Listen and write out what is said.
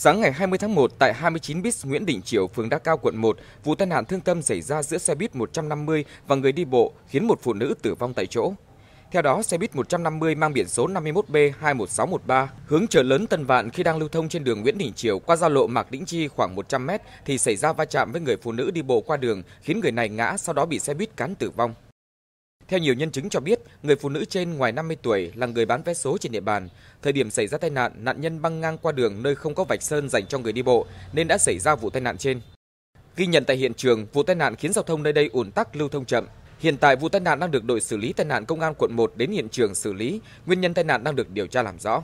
Sáng ngày 20 tháng 1 tại 29 bis Nguyễn Đình Chiểu, phường Đa Cao, quận 1, vụ tai nạn thương tâm xảy ra giữa xe buýt 150 và người đi bộ khiến một phụ nữ tử vong tại chỗ. Theo đó, xe buýt 150 mang biển số 51B21613 hướng chợ lớn Tân Vạn khi đang lưu thông trên đường Nguyễn Đình Chiểu qua giao lộ Mạc Đĩnh Chi khoảng 100m thì xảy ra va chạm với người phụ nữ đi bộ qua đường khiến người này ngã sau đó bị xe buýt cán tử vong. Theo nhiều nhân chứng cho biết, người phụ nữ trên ngoài 50 tuổi là người bán vé số trên địa bàn. Thời điểm xảy ra tai nạn, nạn nhân băng ngang qua đường nơi không có vạch sơn dành cho người đi bộ nên đã xảy ra vụ tai nạn trên. Ghi nhận tại hiện trường, vụ tai nạn khiến giao thông nơi đây ùn tắc lưu thông chậm. Hiện tại vụ tai nạn đang được đội xử lý tai nạn công an quận 1 đến hiện trường xử lý, nguyên nhân tai nạn đang được điều tra làm rõ.